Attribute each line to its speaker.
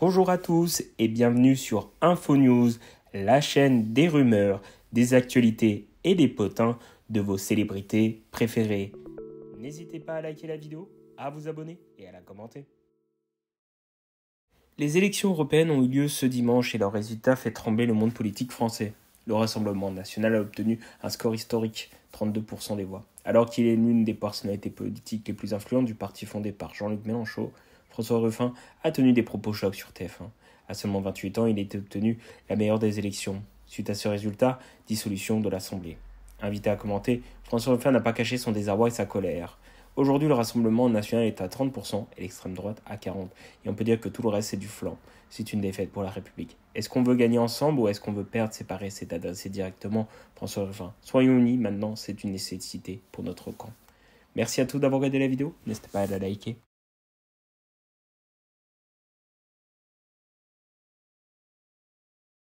Speaker 1: Bonjour à tous et bienvenue sur InfoNews, la chaîne des rumeurs, des actualités et des potins de vos célébrités préférées. N'hésitez pas à liker la vidéo, à vous abonner et à la commenter. Les élections européennes ont eu lieu ce dimanche et leur résultat fait trembler le monde politique français. Le Rassemblement national a obtenu un score historique, 32% des voix. Alors qu'il est l'une des personnalités politiques les plus influentes du parti fondé par Jean-Luc Mélenchon, François Ruffin a tenu des propos chocs sur TF1. À seulement 28 ans, il était obtenu la meilleure des élections. Suite à ce résultat, dissolution de l'Assemblée. Invité à commenter, François Ruffin n'a pas caché son désarroi et sa colère. Aujourd'hui, le Rassemblement national est à 30% et l'extrême droite à 40%. Et on peut dire que tout le reste, c'est du flanc. C'est une défaite pour la République. Est-ce qu'on veut gagner ensemble ou est-ce qu'on veut perdre, séparer C'est adressé directement François Ruffin. Soyons unis maintenant, c'est une nécessité pour notre camp.
Speaker 2: Merci à tous d'avoir regardé la vidéo. N'hésitez pas à la liker.